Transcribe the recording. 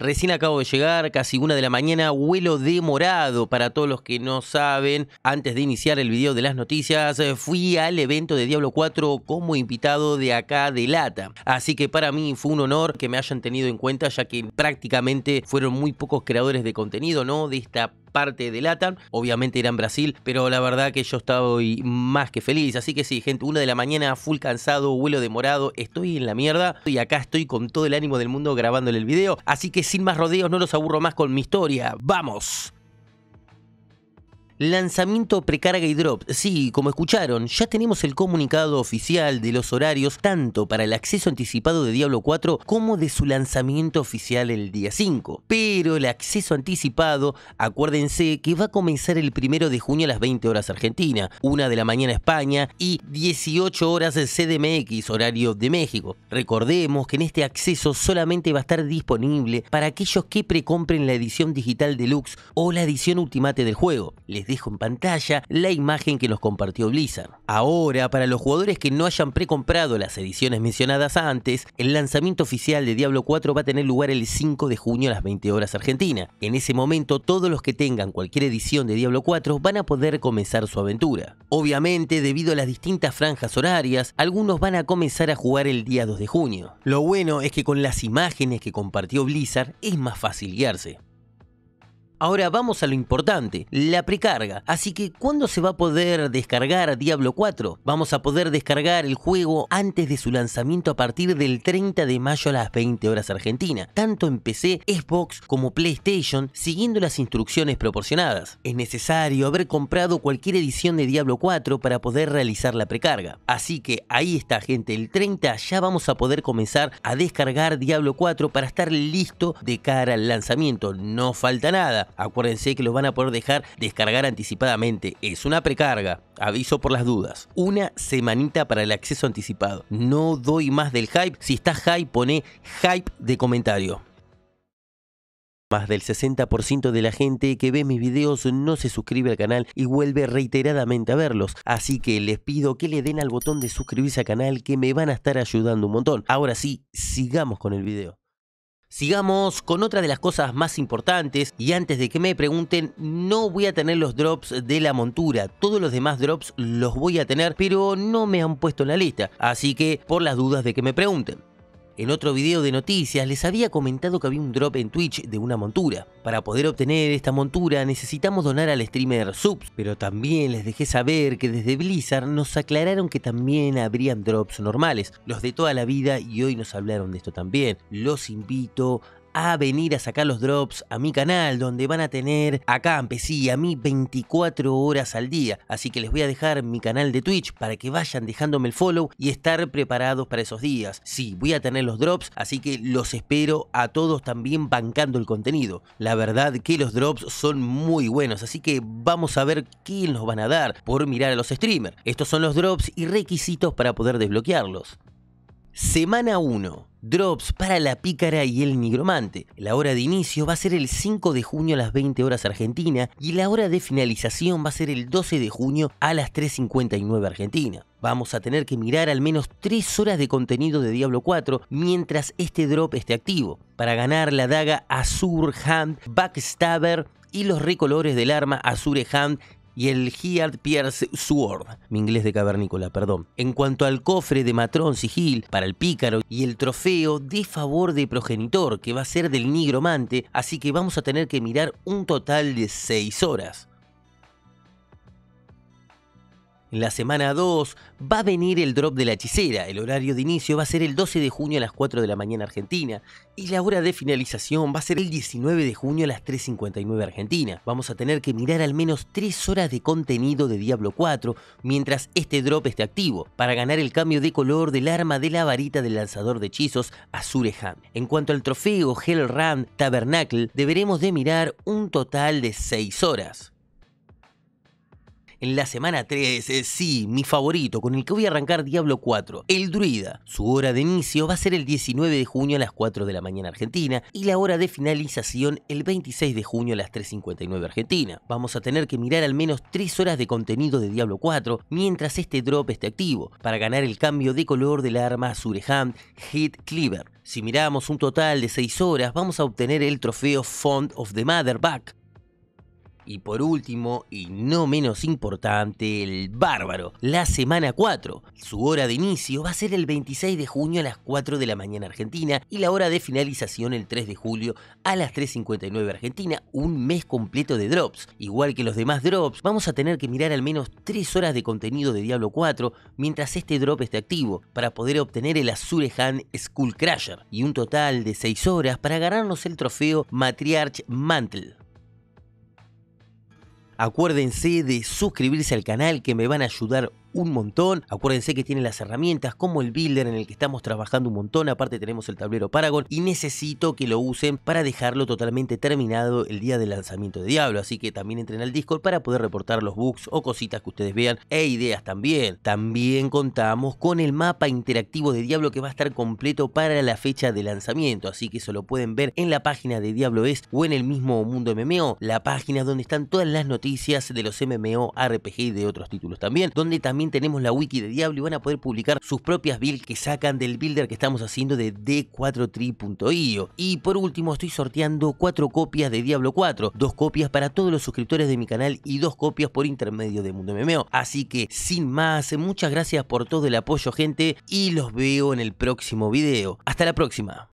Recién acabo de llegar, casi una de la mañana, vuelo demorado. Para todos los que no saben, antes de iniciar el video de las noticias, eh, fui al evento de Diablo 4 como invitado de acá de Lata. Así que para mí fue un honor que me hayan tenido en cuenta, ya que prácticamente fueron muy pocos creadores de contenido, ¿no? De esta parte de LATAM. Obviamente era en Brasil, pero la verdad que yo estaba más que feliz. Así que sí, gente, una de la mañana, full cansado, vuelo demorado, estoy en la mierda y acá estoy con todo el ánimo del mundo grabándole el video. Así que sin más rodeos, no los aburro más con mi historia. ¡Vamos! Lanzamiento precarga y drop. Sí, como escucharon, ya tenemos el comunicado oficial de los horarios tanto para el acceso anticipado de Diablo 4 como de su lanzamiento oficial el día 5. Pero el acceso anticipado, acuérdense que va a comenzar el 1 de junio a las 20 horas Argentina, 1 de la mañana España y 18 horas CDMX, horario de México. Recordemos que en este acceso solamente va a estar disponible para aquellos que precompren la edición digital deluxe o la edición ultimate del juego dijo en pantalla la imagen que nos compartió Blizzard. Ahora, para los jugadores que no hayan precomprado las ediciones mencionadas antes, el lanzamiento oficial de Diablo 4 va a tener lugar el 5 de junio a las 20 horas Argentina. En ese momento, todos los que tengan cualquier edición de Diablo 4 van a poder comenzar su aventura. Obviamente, debido a las distintas franjas horarias, algunos van a comenzar a jugar el día 2 de junio. Lo bueno es que con las imágenes que compartió Blizzard es más fácil guiarse. Ahora vamos a lo importante, la precarga. Así que, ¿cuándo se va a poder descargar Diablo 4? Vamos a poder descargar el juego antes de su lanzamiento a partir del 30 de mayo a las 20 horas Argentina, tanto en PC, Xbox como PlayStation, siguiendo las instrucciones proporcionadas. Es necesario haber comprado cualquier edición de Diablo 4 para poder realizar la precarga. Así que ahí está gente, el 30 ya vamos a poder comenzar a descargar Diablo 4 para estar listo de cara al lanzamiento. No falta nada. Acuérdense que los van a poder dejar descargar anticipadamente. Es una precarga, aviso por las dudas. Una semanita para el acceso anticipado. No doy más del hype. Si está hype, pone hype de comentario. Más del 60% de la gente que ve mis videos no se suscribe al canal y vuelve reiteradamente a verlos, así que les pido que le den al botón de suscribirse al canal que me van a estar ayudando un montón. Ahora sí, sigamos con el video. Sigamos con otra de las cosas más importantes y antes de que me pregunten, no voy a tener los drops de la montura, todos los demás drops los voy a tener, pero no me han puesto en la lista, así que por las dudas de que me pregunten. En otro video de noticias les había comentado que había un drop en Twitch de una montura. Para poder obtener esta montura necesitamos donar al streamer subs, pero también les dejé saber que desde Blizzard nos aclararon que también habrían drops normales, los de toda la vida y hoy nos hablaron de esto también. Los invito a venir a sacar los drops a mi canal, donde van a tener a empecé a mí 24 horas al día. Así que les voy a dejar mi canal de Twitch para que vayan dejándome el follow y estar preparados para esos días. Sí, voy a tener los drops, así que los espero a todos también bancando el contenido. La verdad que los drops son muy buenos, así que vamos a ver quién nos van a dar por mirar a los streamers. Estos son los drops y requisitos para poder desbloquearlos. Semana 1. Drops para la pícara y el nigromante. La hora de inicio va a ser el 5 de junio a las 20 horas argentina y la hora de finalización va a ser el 12 de junio a las 3.59 argentina. Vamos a tener que mirar al menos 3 horas de contenido de Diablo 4 mientras este drop esté activo, para ganar la daga Azur Hand Backstabber y los recolores del arma Azure Hand y el Heard Pierce Sword, mi inglés de cavernícola, perdón. En cuanto al cofre de Matrón Sigil para el pícaro y el trofeo de favor de progenitor, que va a ser del nigromante, así que vamos a tener que mirar un total de 6 horas. En la semana 2 va a venir el drop de la hechicera. El horario de inicio va a ser el 12 de junio a las 4 de la mañana Argentina. Y la hora de finalización va a ser el 19 de junio a las 3.59 Argentina. Vamos a tener que mirar al menos 3 horas de contenido de Diablo 4 mientras este drop esté activo, para ganar el cambio de color del arma de la varita del lanzador de hechizos Azureham. En cuanto al trofeo Run Tabernacle, deberemos de mirar un total de 6 horas en la semana 3, eh, sí, mi favorito, con el que voy a arrancar Diablo 4, El Druida. Su hora de inicio va a ser el 19 de junio a las 4 de la mañana argentina y la hora de finalización el 26 de junio a las 3.59 argentina. Vamos a tener que mirar al menos 3 horas de contenido de Diablo 4 mientras este drop esté activo, para ganar el cambio de color del arma Hand Heat Cleaver. Si miramos un total de 6 horas, vamos a obtener el trofeo Font of the Motherback, y por último, y no menos importante, el bárbaro, la semana 4. Su hora de inicio va a ser el 26 de junio a las 4 de la mañana argentina y la hora de finalización el 3 de julio a las 3.59 argentina, un mes completo de drops. Igual que los demás drops, vamos a tener que mirar al menos 3 horas de contenido de Diablo 4 mientras este drop esté activo para poder obtener el Azurehan Skullcrasher y un total de 6 horas para ganarnos el trofeo Matriarch Mantle. Acuérdense de suscribirse al canal que me van a ayudar un montón. Acuérdense que tiene las herramientas como el builder en el que estamos trabajando un montón. Aparte tenemos el tablero Paragon y necesito que lo usen para dejarlo totalmente terminado el día del lanzamiento de Diablo. Así que también entren al Discord para poder reportar los bugs o cositas que ustedes vean e ideas también. También contamos con el mapa interactivo de Diablo que va a estar completo para la fecha de lanzamiento. Así que eso lo pueden ver en la página de Diablo es o en el mismo Mundo MMO. La página donde están todas las noticias de los MMO, RPG y de otros títulos también. Donde también también tenemos la wiki de Diablo y van a poder publicar sus propias builds que sacan del builder que estamos haciendo de d4tri.io. Y por último estoy sorteando cuatro copias de Diablo 4, dos copias para todos los suscriptores de mi canal y dos copias por intermedio de Mundo memeo Así que sin más, muchas gracias por todo el apoyo gente y los veo en el próximo video. Hasta la próxima.